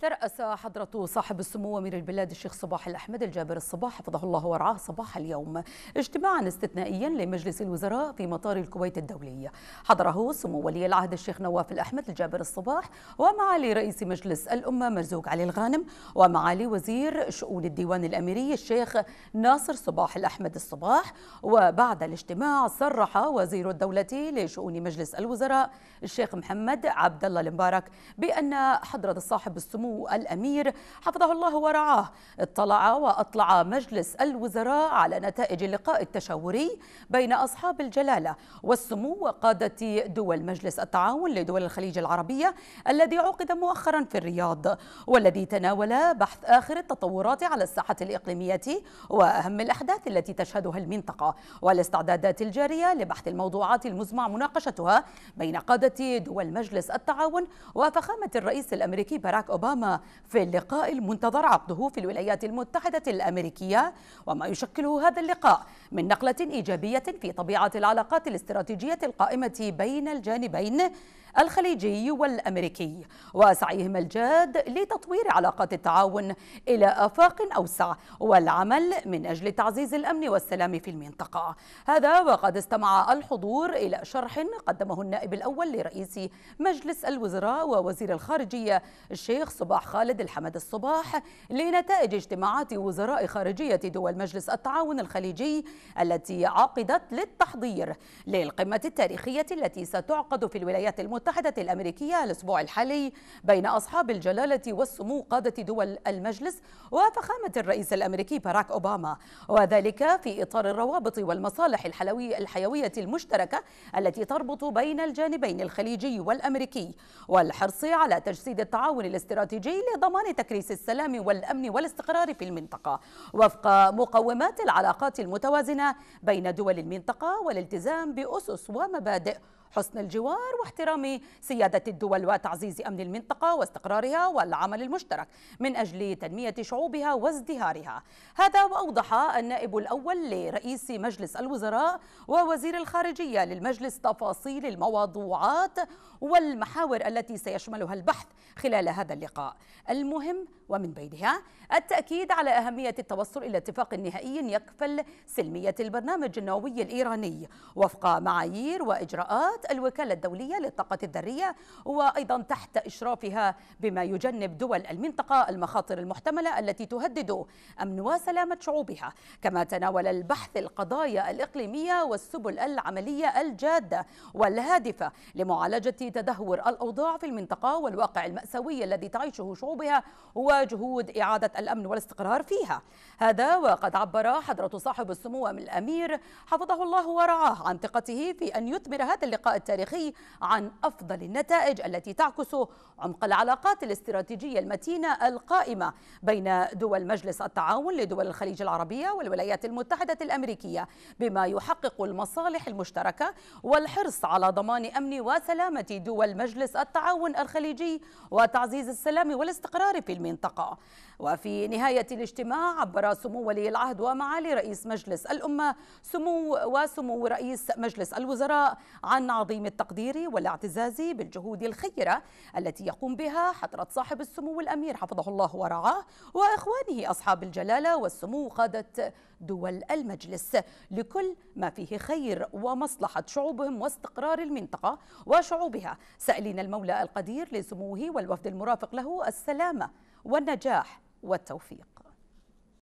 ترأس حضرة صاحب السمو أمير البلاد الشيخ صباح الأحمد الجابر الصباح حفظه الله ورعاه صباح اليوم اجتماعا استثنائيا لمجلس الوزراء في مطار الكويت الدولي حضره سمو ولي العهد الشيخ نواف الأحمد الجابر الصباح ومعالي رئيس مجلس الأمة مرزوق علي الغانم ومعالي وزير شؤون الديوان الأميري الشيخ ناصر صباح الأحمد الصباح وبعد الاجتماع صرح وزير الدولة لشؤون مجلس الوزراء الشيخ محمد عبد الله المبارك بأن حضرة صاحب السمو سمو الأمير حفظه الله ورعاه اطلع وأطلع مجلس الوزراء على نتائج اللقاء التشاوري بين أصحاب الجلالة والسمو وقادة دول مجلس التعاون لدول الخليج العربية الذي عقد مؤخرا في الرياض والذي تناول بحث آخر التطورات على الساحة الإقليمية وأهم الأحداث التي تشهدها المنطقة والاستعدادات الجارية لبحث الموضوعات المزمع مناقشتها بين قادة دول مجلس التعاون وفخامة الرئيس الأمريكي باراك أوباما أوباما في اللقاء المنتظر عقده في الولايات المتحدة الأمريكية وما يشكله هذا اللقاء من نقلة إيجابية في طبيعة العلاقات الاستراتيجية القائمة بين الجانبين الخليجي والأمريكي وسعيهما الجاد لتطوير علاقات التعاون إلى آفاق أوسع والعمل من أجل تعزيز الأمن والسلام في المنطقة هذا وقد استمع الحضور إلى شرح قدمه النائب الأول لرئيس مجلس الوزراء ووزير الخارجية الشيخ صباح خالد الحمد الصباح لنتائج اجتماعات وزراء خارجية دول مجلس التعاون الخليجي التي عقدت للتحضير للقمة التاريخية التي ستعقد في الولايات المتحدة الأمريكية الأسبوع الحالي بين أصحاب الجلالة والسمو قادة دول المجلس وفخامة الرئيس الأمريكي باراك أوباما وذلك في إطار الروابط والمصالح الحلوي الحيوية المشتركة التي تربط بين الجانبين الخليجي والأمريكي والحرص على تجسيد التعاون الاستراتيجي الاستراتيجي لضمان تكريس السلام والأمن والاستقرار في المنطقة وفق مقومات العلاقات المتوازنة بين دول المنطقة والالتزام بأسس ومبادئ حسن الجوار واحترام سيادة الدول وتعزيز أمن المنطقة واستقرارها والعمل المشترك من أجل تنمية شعوبها وازدهارها هذا وأوضح النائب الأول لرئيس مجلس الوزراء ووزير الخارجية للمجلس تفاصيل الموضوعات والمحاور التي سيشملها البحث خلال هذا اللقاء المهم ومن بينها التأكيد على أهمية التوصل إلى اتفاق نهائي يكفل سلمية البرنامج النووي الإيراني وفق معايير وإجراءات قرارات الوكالة الدولية للطاقة الذرية وأيضا تحت إشرافها بما يجنب دول المنطقة المخاطر المحتملة التي تهدد أمن وسلامة شعوبها كما تناول البحث القضايا الإقليمية والسبل العملية الجادة والهادفة لمعالجة تدهور الأوضاع في المنطقة والواقع المأساوي الذي تعيشه شعوبها وجهود إعادة الأمن والاستقرار فيها هذا وقد عبر حضرة صاحب السمو الأمير حفظه الله ورعاه عن ثقته في أن يثمر هذا اللقاء التاريخي عن أفضل النتائج التي تعكس عمق العلاقات الاستراتيجية المتينة القائمة بين دول مجلس التعاون لدول الخليج العربية والولايات المتحدة الأمريكية بما يحقق المصالح المشتركة والحرص على ضمان أمن وسلامة دول مجلس التعاون الخليجي وتعزيز السلام والاستقرار في المنطقة وفي نهاية الاجتماع عبر سمو ولي العهد ومعالي رئيس مجلس الأمة سمو وسمو رئيس مجلس الوزراء عن عظيم التقدير والاعتزاز بالجهود الخيرة التي يقوم بها حضرة صاحب السمو الأمير حفظه الله ورعاه وإخوانه أصحاب الجلالة والسمو قادة دول المجلس لكل ما فيه خير ومصلحة شعوبهم واستقرار المنطقة وشعوبها سألين المولى القدير لسموه والوفد المرافق له السلامة والنجاح والتوفيق